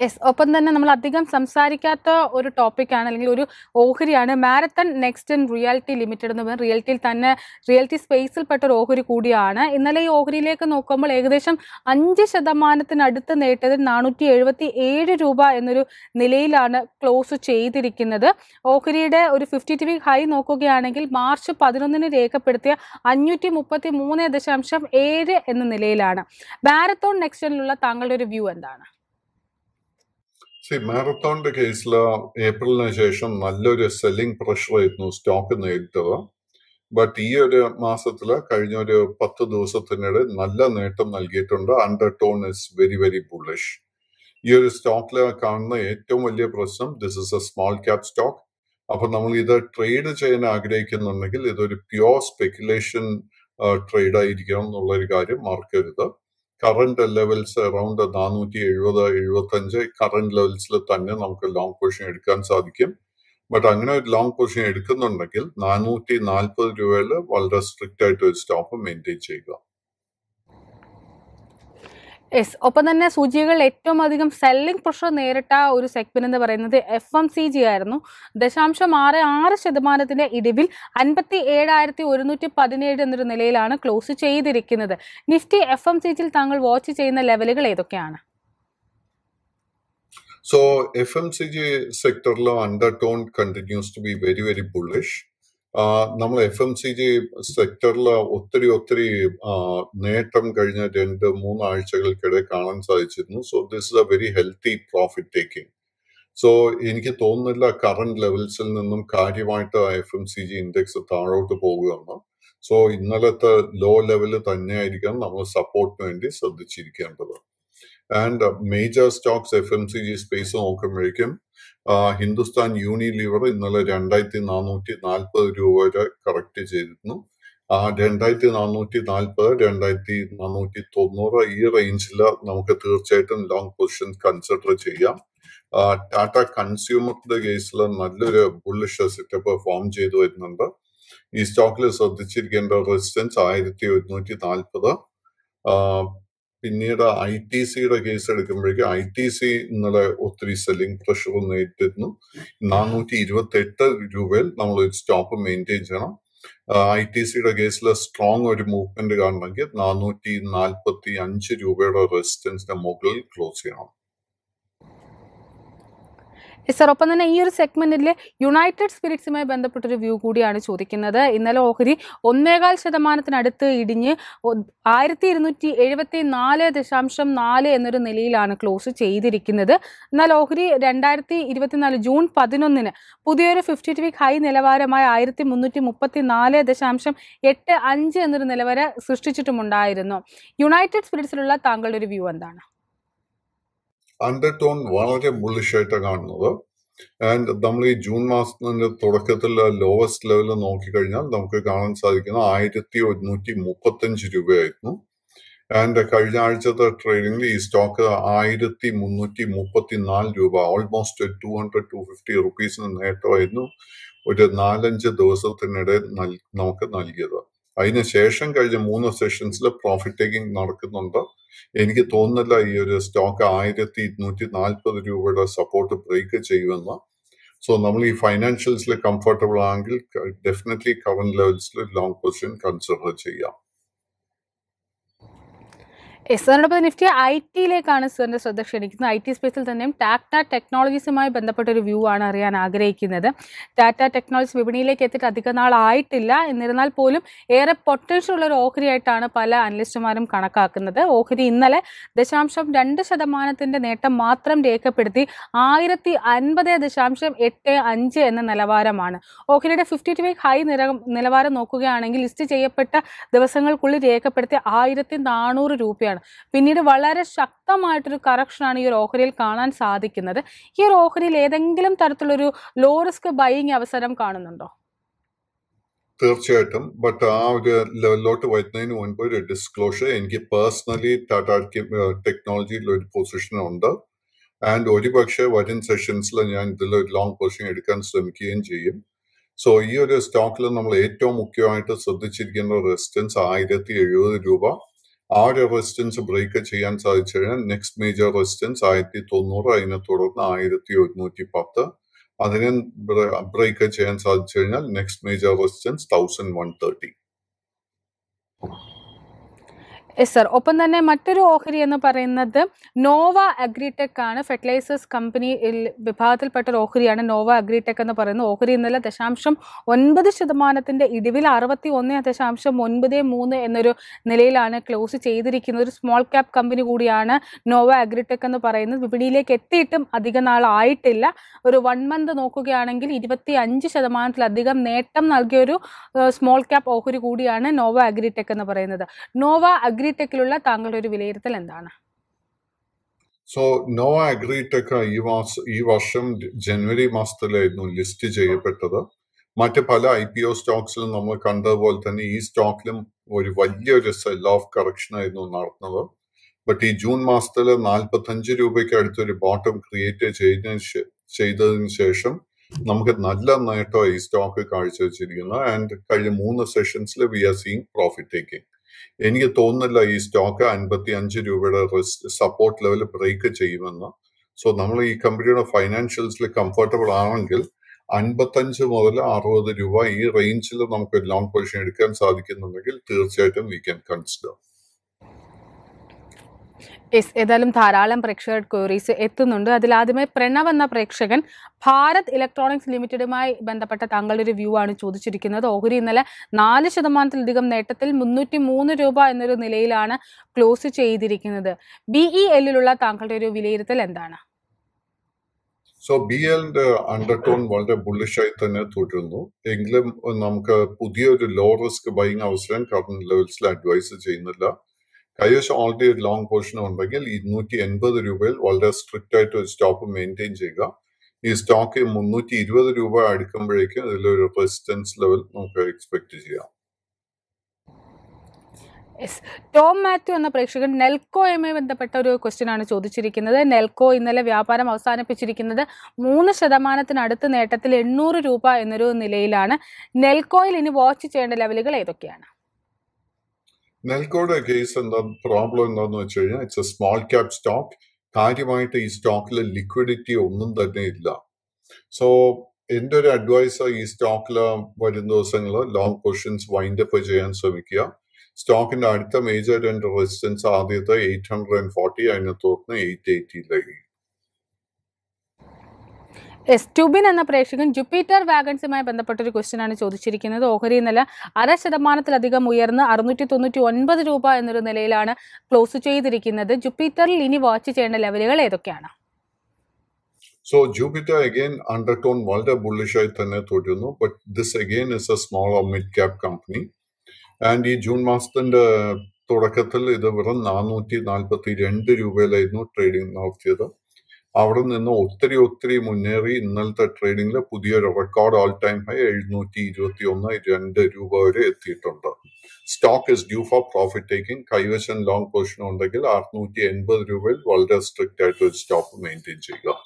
യെസ് ഒപ്പം തന്നെ നമ്മൾ അധികം സംസാരിക്കാത്ത ഒരു ടോപ്പിക്കാണ് അല്ലെങ്കിൽ ഒരു ഓഹരിയാണ് Marathon next in reality limited എന്ന് പറയുന്നത് റിയാലിറ്റിയിൽ തന്നെ റിയാലിറ്റി സ്പേസിൽപ്പെട്ട ഒരു ഓഹരി കൂടിയാണ് ഇന്നലെ ഈ ഓഹരിയിലേക്ക് നോക്കുമ്പോൾ ഏകദേശം അഞ്ച് ശതമാനത്തിനടുത്ത് നേട്ടത് നാനൂറ്റി എഴുപത്തി ഏഴ് രൂപ എന്നൊരു നിലയിലാണ് ക്ലോസ് ചെയ്തിരിക്കുന്നത് ഓഹരിയുടെ ഒരു ഫിഫ്റ്റി ടി വി ഹൈ നോക്കുകയാണെങ്കിൽ മാർച്ച് പതിനൊന്നിന് രേഖപ്പെടുത്തിയ അഞ്ഞൂറ്റി മുപ്പത്തി മൂന്ന് ദശാംശം ഏഴ് എന്ന നിലയിലാണ് മാരത്തോൺ നെക്സ്റ്റനിലുള്ള താങ്കളുടെ ഒരു വ്യൂ എന്താണ് സി മാരത്തോണിന്റെ കേസിൽ ഏപ്രിലിന് ശേഷം നല്ലൊരു സെല്ലിംഗ് പ്രഷർ ആയിരുന്നു സ്റ്റോക്ക് നേരിട്ടത് ബട്ട് ഈ ഒരു മാസത്തില് കഴിഞ്ഞ ഒരു പത്ത് ദിവസത്തിനിടെ നല്ല നേട്ടം നൽകിയിട്ടുണ്ട് under tone is very very bullish ഈ ഒരു സ്റ്റോക്കില് കാണുന്ന ഏറ്റവും വലിയ പ്രശ്നം this is a small cap stock അപ്പൊ നമ്മൾ ഇത് ട്രേഡ് ചെയ്യാൻ ആഗ്രഹിക്കുന്നുണ്ടെങ്കിൽ ഇതൊരു പ്യുവർ സ്പെക്കുലേഷൻ ട്രേഡ് ആയിരിക്കണം എന്നുള്ള ഒരു കാര്യം മറക്കരുത് കറണ്ട് ലെവൽസ് അറൌണ്ട് നാനൂറ്റി എഴുപത് എഴുപത്തി അഞ്ച് കറണ്ട് ലെവൽസിൽ തന്നെ നമുക്ക് ലോങ് പൊസിഷൻ എടുക്കാൻ സാധിക്കും ബട്ട് അങ്ങനെ ഒരു ലോങ് പൊസിഷൻ എടുക്കുന്നുണ്ടെങ്കിൽ നാനൂറ്റി നാൽപ്പത് രൂപയിൽ വളരെ സ്ട്രിക്റ്റ് ആയിട്ട് ഒരു സ്റ്റോപ്പ് മെയിൻറ്റെയിൻ ചെയ്യുക യെസ് ഒപ്പം തന്നെ സൂചികകൾ ഏറ്റവും അധികം സെല്ലിംഗ് പ്രഷർ നേരിട്ട ഒരു സെഗ്മെന്റ് എന്ന് പറയുന്നത് എഫ് എം സി ജി ആയിരുന്നു ദശാംശം ആറ് ആറ് ശതമാനത്തിന്റെ ഇടിവിൽ അൻപത്തി ഏഴായിരത്തി ഒരുന്നൂറ്റി പതിനേഴ് എന്നൊരു നിലയിലാണ് ക്ലോസ് ചെയ്തിരിക്കുന്നത് നിഫ്റ്റി എഫ് എം സി ജിയിൽ താങ്കൾ വാച്ച് ചെയ്യുന്ന ലെവലുകൾ ഏതൊക്കെയാണ് സി FMCG sector under tone continues to be very very bullish നമ്മൾ എഫ് എം സി ജി സെക്ടറിൽ ഒത്തിരി ഒത്തിരി നേട്ടം കഴിഞ്ഞ രണ്ട് മൂന്നാഴ്ചകൾക്കിടെ കാണാൻ സാധിച്ചിരുന്നു so this is a very healthy profit taking so എനിക്ക് തോന്നുന്നില്ല കറണ്ട് ലെവൽസിൽ നിന്നും കാര്യമായിട്ട് F M C G index താഴോട്ട് പോകുമെന്ന് സോ ഇന്നലത്തെ ലോ തന്നെ തന്നെയായിരിക്കാം നമ്മൾ സപ്പോർട്ടിന് വേണ്ടി ശ്രദ്ധിച്ചിരിക്കേണ്ടത് and major stocks F M C G space നോക്കുമ്പോഴേക്കും ഹിന്ദുസ്ഥാൻ യൂണിലിവർ ഇന്നലെ രണ്ടായിരത്തി നാനൂറ്റി നാൽപ്പത് രൂപ വരെ കറക്റ്റ് ചെയ്തിരുന്നു ആ രണ്ടായിരത്തി നാനൂറ്റി നാൽപ്പത് രണ്ടായിരത്തി നാനൂറ്റി തൊണ്ണൂറ് ഈ റേഞ്ചിൽ നമുക്ക് തീർച്ചയായിട്ടും ലോങ് പൊസിഷൻ കൺസിഡർ ചെയ്യാം ടാറ്റ കൺസ്യൂമറിന്റെ കേസിൽ നല്ലൊരു ബുള്ളിഷ് സെറ്റപ്പ് ഫോം ചെയ്തു വരുന്നുണ്ട് ഈ സ്റ്റോക്കിൽ ശ്രദ്ധിച്ചിരിക്കേണ്ട റെസിസ്റ്റൻസ് ആയിരത്തി ഒരുന്നൂറ്റി നാൽപ്പത് പിന്നീട് ഐ ടി സിയുടെ കേസ് എടുക്കുമ്പോഴേക്കും ഐ ടി സി ഇന്നലെ ഒത്തിരി സെല്ലിംഗ് പ്രഷർ നേരിട്ടിരുന്നു നാനൂറ്റി ഇരുപത്തി എട്ട് രൂപയിൽ നമ്മൾ സ്റ്റോപ്പ് മെയിൻറ്റെയിൻ ചെയ്യണം ഐ ടി സിയുടെ കേസിലെ സ്ട്രോങ് ഒരു മൂവ്മെന്റ് കാണണമെങ്കിൽ നാനൂറ്റി നാൽപ്പത്തി അഞ്ച് രൂപയുടെ റെസിസ്റ്റൻസിന്റെ മുകളിൽ ക്ലോസ് ചെയ്യണം സാർ ഒപ്പം തന്നെ ഈ ഒരു സെഗ്മെന്റിൽ യുണൈറ്റഡ് സ്പിരിറ്റ്സുമായി ബന്ധപ്പെട്ടൊരു വ്യൂ കൂടിയാണ് ചോദിക്കുന്നത് ഇന്നലെ ഓഹരി ഒന്നേകാൽ ശതമാനത്തിനടുത്ത് ഇടിഞ്ഞ് ആയിരത്തി ഇരുന്നൂറ്റി എഴുപത്തി നാല് ദശാംശം നാല് എന്നൊരു നിലയിലാണ് ക്ലോസ് ചെയ്തിരിക്കുന്നത് എന്നാൽ ഓഹരി രണ്ടായിരത്തി ഇരുപത്തിനാല് ജൂൺ പതിനൊന്നിന് പുതിയൊരു ഫിഫ്റ്റി വീക്ക് ഹൈ നിലവാരമായ ആയിരത്തി മുന്നൂറ്റി മുപ്പത്തി നാല് ദശാംശം എട്ട് അഞ്ച് എന്നൊരു നിലവരെ സൃഷ്ടിച്ചിട്ടുമുണ്ടായിരുന്നു യുണൈറ്റഡ് സ്പിരിറ്റ്സിലുള്ള താങ്കളുടെ ഒരു വ്യൂ എന്താണ് അണ്ടർടോൺ ടോൺ വളരെ ബുള്ളിഷായിട്ടാണ് കാണുന്നത് ആൻഡ് നമ്മൾ ഈ ജൂൺ മാസത്തിന്റെ തുടക്കത്തിൽ ലോവസ്റ്റ് ലെവലിൽ നോക്കിക്കഴിഞ്ഞാൽ നമുക്ക് കാണാൻ സാധിക്കുന്ന ആയിരത്തി ഒരുന്നൂറ്റി മുപ്പത്തഞ്ച് രൂപയായിരുന്നു ആൻഡ് കഴിഞ്ഞ ആഴ്ചത്തെ ട്രേഡിംഗിൽ ഈ സ്റ്റോക്ക് ആയിരത്തി മുന്നൂറ്റി മുപ്പത്തി നാല് രൂപ almost two hundred two fifty റുപ്പീസിന് നേട്ടമായിരുന്നു ഒരു നാലഞ്ച് ദിവസത്തിനിടെ നമുക്ക് നൽകിയത് അതിനുശേഷം കഴിഞ്ഞ മൂന്ന് സെഷൻസിൽ പ്രോഫിറ്റ് ടേക്കിംഗ് നടക്കുന്നുണ്ട് എനിക്ക് തോന്നുന്നില്ല ഈ ഒരു സ്റ്റോക്ക് ആയിരത്തി ഇരുന്നൂറ്റി നാൽപ്പത് രൂപയുടെ സപ്പോർട്ട് ബ്രേക്ക് ചെയ്യുമെന്ന് സോ നമ്മൾ ഈ ഫൈനാൻഷ്യൽസിൽ കംഫർട്ടബിൾ ആണെങ്കിൽ ഡെഫിനറ്റ്ലി കറന്റ് ലെവൽസിൽ ലോങ് പൊസിഷൻ കൺസിഡർ ചെയ്യാം എസ് അതിനോടൊപ്പം നിഫ്റ്റി ഐ ടിയിലേക്കാണ് സാറിൻ്റെ ശ്രദ്ധ ക്ഷണിക്കുന്നത് ഐ ടി സ്പേസിൽ തന്നെയും ടാറ്റ ടെക്നോളജീസുമായി ബന്ധപ്പെട്ട ഒരു വ്യൂ ആണ് അറിയാൻ ആഗ്രഹിക്കുന്നത് ടാറ്റ ടെക്നോളജീസ് വിപണിയിലേക്ക് എത്തിയിട്ട് അധിക നാളായിട്ടില്ല എന്നിരുന്നാൽ പോലും ഏറെ പൊട്ടൻഷ്യൽ ഉള്ള ഒരു ഓഹരിയായിട്ടാണ് പല അനലിസ്റ്റുമാരും കണക്കാക്കുന്നത് ഓഹരി ഇന്നലെ ദശാംശം രണ്ട് ശതമാനത്തിൻ്റെ നേട്ടം മാത്രം രേഖപ്പെടുത്തി ആയിരത്തി അൻപത് ദശാംശം എട്ട് അഞ്ച് എന്ന നിലവാരമാണ് ഓഹരിയുടെ ഫിഫ്റ്റി ടു വീക്ക് ഹൈ നിര നിലവാരം നോക്കുകയാണെങ്കിൽ ലിസ്റ്റ് ചെയ്യപ്പെട്ട ദിവസങ്ങൾക്കുള്ളിൽ രേഖപ്പെടുത്തി ആയിരത്തി നാനൂറ് രൂപയാണ് വരികയാണ് പിന്നീട് വളരെ ശക്തമായിട്ടൊരു കറക്ഷനാണ് ഈ ഒരു ഓഹരിയിൽ കാണാൻ സാധിക്കുന്നത് ഈ ഒരു ഓഹരിയിൽ ഏതെങ്കിലും തരത്തിലൊരു ലോ റിസ്ക് ബൈങ് അവസരം കാണുന്നുണ്ടോ തീർച്ചയായിട്ടും ബട്ട് ആ ഒരു ലെവലിലോട്ട് വരുന്നതിന് മുൻപ് ഒരു ഡിസ്ക്ലോഷർ എനിക്ക് പേഴ്സണലി ടാറ്റ ടെക്നോളജിയിൽ ഒരു പൊസിഷൻ ഉണ്ട് ആൻഡ് ഒരുപക്ഷെ വരും സെഷൻസിൽ ഞാൻ ഇതിൽ ഒരു ലോങ് പൊസിഷൻ എടുക്കാൻ ശ്രമിക്കുകയും ചെയ്യും സോ ഈ ഒരു സ്റ്റോക്കിൽ നമ്മൾ ഏറ്റവും മുഖ്യമായിട്ട് ശ്രദ്ധിച്ചിരിക്കുന്ന റെസിസ്റ്റൻസ് ആയിരത്തി എഴുപത് രൂപ ആ ഒരു റെസിസ്റ്റൻസ് ബ്രേക്ക് ചെയ്യാൻ സാധിച്ചു കഴിഞ്ഞാൽ നെക്സ്റ്റ് മേജർ റെസിസ്റ്റൻസ് ആയിരത്തി തൊണ്ണൂറ് അതിനെ തുടർന്ന് ആയിരത്തി ഒരുന്നൂറ്റി പത്ത് അതിനെ ബ്രേക്ക് ചെയ്യാൻ സാധിച്ചു കഴിഞ്ഞാൽ next major resistance thousand one thirty yes sir ഒപ്പം തന്നെ മറ്റൊരു ഓഹരി എന്ന് പറയുന്നത് നോവ അഗ്രിടെക് ആണ് ഫെർട്ടിലൈസേഴ്സ് കമ്പനി വിഭാഗത്തിൽപ്പെട്ട ഒരു ഓഹരിയാണ് നോവ അഗ്രിടെക് എന്ന് പറയുന്നത് ഓഹരി ഇന്നലെ ദശാംശം ഒൻപത് ശതമാനത്തിൻ്റെ ഇടിവിൽ അറുപത്തി ഒന്ന് ദശാംശം ഒൻപത് മൂന്ന് എന്നൊരു നിലയിലാണ് ക്ലോസ് ചെയ്തിരിക്കുന്നത് ഒരു സ്മോൾ ക്യാപ് കമ്പനി കൂടിയാണ് നോവ അഗ്രിടെക് എന്ന് പറയുന്നത് വിപണിയിലേക്ക് എത്തിയിട്ടും അധിക നാളായിട്ടില്ല ഒരു വൺ മന്ത് നോക്കുകയാണെങ്കിൽ ഇരുപത്തി അഞ്ച് ശതമാനത്തിലധികം നേട്ടം നൽകിയ ഒരു സ്മോൾ ക്യാപ് ഓഹരി കൂടിയാണ് നോവ അഗ്രിടെക് എന്ന് പറയുന്നത് നോവ അഗ്രി അഗ്രിടെക്കിലുള്ള താങ്കളുടെ ഒരു വിലയിരുത്തൽ എന്താണ് സോ നോ അഗ്രിടെക് ഈ മാസം ഈ വർഷം ജനുവരി മാസത്തിലായിരുന്നു ലിസ്റ്റ് ചെയ്യപ്പെട്ടത് മറ്റ് പല ഐ പി ഒ സ്റ്റോക്സിലും നമ്മൾ കണ്ടതുപോലെ തന്നെ ഈ സ്റ്റോക്കിലും ഒരു വലിയൊരു സെൽ ഓഫ് കറക്ഷൻ ആയിരുന്നു നടന്നത് ബട്ട് ഈ ജൂൺ മാസത്തിൽ നാൽപ്പത്തഞ്ച് രൂപയ്ക്ക് അടുത്തൊരു ബോട്ടം ക്രിയേറ്റ് ചെയ്തതിന് ചെയ്തതിന് ശേഷം നമുക്ക് നല്ല നേട്ടമാണ് ഈ സ്റ്റോക്ക് കാഴ്ചവെച്ചിരിക്കുന്നത് ആൻഡ് കഴിഞ്ഞ മൂന്ന് സെഷൻസിൽ we are seeing profit taking എനിക്ക് തോന്നുന്നില്ല ഈ സ്റ്റോക്ക് അൻപത്തി അഞ്ച് രൂപയുടെ സപ്പോർട്ട് ലെവൽ ബ്രേക്ക് ചെയ്യുമെന്ന് സോ നമ്മൾ ഈ കമ്പനിയുടെ ഫൈനാൻഷ്യൽസിൽ കംഫർട്ടബിൾ ആണെങ്കിൽ അൻപത്തഞ്ച് മുതൽ അറുപത് രൂപ ഈ റേഞ്ചിൽ നമുക്ക് ലോങ് പൊസിഷൻ എടുക്കാൻ സാധിക്കുന്നുണ്ടെങ്കിൽ തീർച്ചയായിട്ടും വി ക്യാൻ കൺസിഡർ യെസ് ഏതായാലും ധാരാളം പ്രേക്ഷകർ ക്വയറീസ് എത്തുന്നുണ്ട് അതിലാദ്യമായി പ്രണവ് എന്ന പ്രേക്ഷകൻ ഭാരത് ഇലക്ട്രോണിക്സ് ലിമിറ്റഡുമായി ബന്ധപ്പെട്ട താങ്കളുടെ ഒരു വ്യൂ ആണ് ചോദിച്ചിരിക്കുന്നത് ഓഹരി ഇന്നലെ നാല് ശതമാനത്തിലധികം നേട്ടത്തിൽ മുന്നൂറ്റി മൂന്ന് രൂപ എന്നൊരു നിലയിലാണ് ക്ലോസ് ചെയ്തിരിക്കുന്നത് ഇ എല്ലിലുള്ള e താങ്കളുടെ ഒരു വിലയിരുത്തൽ എന്താണ് സോ ബി എലിന്റെ അണ്ടർടോൺ വളരെ ബുള്ളിഷായി തന്നെ തുടരുന്നു എങ്കിലും നമുക്ക് പുതിയൊരു ലോ റിസ്ക് ബൈങ് അവസരം കറണ്ട് ലെവൽസിൽ അഡ്വൈസ് ചെയ്യുന്നില്ല കൈവശം ഓൾറെഡി ഒരു ലോങ് പോർഷൻ ഉണ്ടെങ്കിൽ ഇരുന്നൂറ്റി എൺപത് രൂപയിൽ വളരെ സ്ട്രിക്റ്റ് ആയിട്ട് ഒരു സ്റ്റോപ്പ് മെയിൻറ്റെയിൻ ചെയ്യുക ഈ സ്റ്റോക്ക് മുന്നൂറ്റി ഇരുപത് രൂപ അടുക്കുമ്പോഴേക്കും ഇതിലൊരു റെസിസ്റ്റൻസ് ലെവൽ നമുക്ക് എക്സ്പെക്ട് ചെയ്യാം ടോം മാത്യു എന്ന പ്രേക്ഷകൻ നെൽക്കോയുമായി ബന്ധപ്പെട്ട ഒരു ക്വസ്റ്റ്യൻ ആണ് ചോദിച്ചിരിക്കുന്നത് നെൽക്കോ ഇന്നലെ വ്യാപാരം അവസാനിപ്പിച്ചിരിക്കുന്നത് മൂന്ന് ശതമാനത്തിനടുത്ത് നേട്ടത്തിൽ എണ്ണൂറ് രൂപ എന്നൊരു നിലയിലാണ് നെൽക്കോയിൽ ഇനി വാച്ച് ചെയ്യേണ്ട ലെവലുകൾ ഏതൊക്കെയാണ് നെൽക്കോയുടെ കേസ് എന്താ പ്രോബ്ലം എന്താന്ന് വെച്ച് കഴിഞ്ഞാൽ it's a small cap stock കാര്യമായിട്ട് ഈ സ്റ്റോക്കില് ലിക്വിഡിറ്റി ഒന്നും തന്നെ ഇല്ല സോ എൻ്റെ ഒരു അഡ്വൈസ് ഈ സ്റ്റോക്കില് വരും ദിവസങ്ങള് ലോങ് പൊസിഷൻസ് വൈൻഡ് അപ്പ് ചെയ്യാൻ ശ്രമിക്കുക സ്റ്റോക്കിന്റെ അടുത്ത മേജർ രണ്ട് റെസിസ്റ്റൻസ് ആദ്യത്തെ എയ്റ്റ് ഹൺഡ്രഡ് ആൻഡ് ഫോർട്ടി അതിനെ തുടർന്ന് എയ്റ്റ് എയ്റ്റിയിലേക്ക് എസ് ട്യൂബിൻ എന്ന പ്രേക്ഷകൻ ജുപ്പിറ്റർ വാഗൻസുമായി ബന്ധപ്പെട്ടൊരു ക്വസ്റ്റ്യനാണ് ചോദിച്ചിരിക്കുന്നത് ഓഹരി നില അര ശതമാനത്തിലധികം ഉയർന്ന് അറുന്നൂറ്റി തൊണ്ണൂറ്റി ഒൻപത് രൂപ എന്നൊരു നിലയിലാണ് ക്ലോസ് ചെയ്തിരിക്കുന്നത് ജുപ്പിറ്ററിൽ ഇനി വാച്ച് ചെയ്യേണ്ട ലെവലുകൾ ഏതൊക്കെയാണ് so Jupiter again undertone വളരെ ബുള്ളിഷായി തന്നെ തുടരുന്നു but this again is a small or mid cap company and ഈ ജൂൺ മാസത്തിന്റെ തുടക്കത്തിൽ ഇത് വെറും നാനൂറ്റി നാൽപ്പത്തി രണ്ട് രൂപയിലായിരുന്നു ട്രേഡിംഗ് നടത്തിയത് അവിടെ നിന്ന് ഒത്തിരി ഒത്തിരി മുന്നേറി ഇന്നലത്തെ ട്രേഡിംഗിൽ പുതിയൊരു റെക്കോർഡ് ഓൾ ടൈം ഹൈ എഴുന്നൂറ്റി ഇരുപത്തി ഒന്ന് രണ്ട് രൂപ വരെ എത്തിയിട്ടുണ്ട് stock is due for profit taking കൈവശം ലോങ് പൊസിഷൻ ഉണ്ടെങ്കിൽ അറുന്നൂറ്റി എൺപത് രൂപയിൽ വളരെ സ്ട്രിക്റ്റ് ആയിട്ട് ഒരു സ്റ്റോപ്പ് മെയിൻറ്റെയിൻ ചെയ്യുക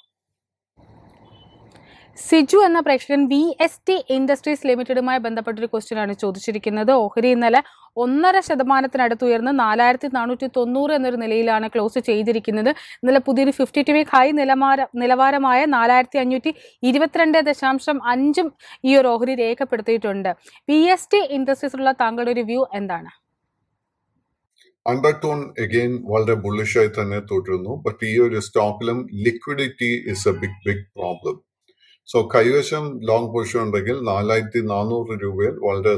സിജു എന്ന പ്രേക്ഷകൻ വി എസ് ടി ഇൻഡസ്ട്രീസ് ലിമിറ്റഡുമായി ബന്ധപ്പെട്ടൊരു ക്വസ്റ്റ്യനാണ് ചോദിച്ചിരിക്കുന്നത് ഓഹരി ഇന്നലെ ഒന്നര ശതമാനത്തിനടുത്ത് ഉയർന്ന് നാലായിരത്തി നാനൂറ്റി തൊണ്ണൂറ് എന്നൊരു നിലയിലാണ് ക്ലോസ് ചെയ്തിരിക്കുന്നത് ഇന്നലെ പുതിയൊരു ഫിഫ്റ്റി ടു വീക്ക് ഹൈ നിലവാര നിലവാരമായ നാലായിരത്തി അഞ്ഞൂറ്റി ഇരുപത്തിരണ്ട് ദശാംശം അഞ്ചും ഈ ഒരു ഓഹരി രേഖപ്പെടുത്തിയിട്ടുണ്ട് വി എസ് ടി ഇൻഡസ്ട്രീസിലുള്ള താങ്കളുടെ ഒരു വ്യൂ എന്താണ് അണ്ടർടോൺ എഗെയിൻ വളരെ ബുള്ളിഷായി തന്നെ തുടരുന്നു ബട്ട് ഈ ഒരു സ്റ്റോക്കിലും liquidity is a big big problem so കൈവശം ലോങ് പൊസിഷൻ ഉണ്ടെങ്കിൽ നാലായിരത്തി നാനൂറ് രൂപയിൽ വളരെ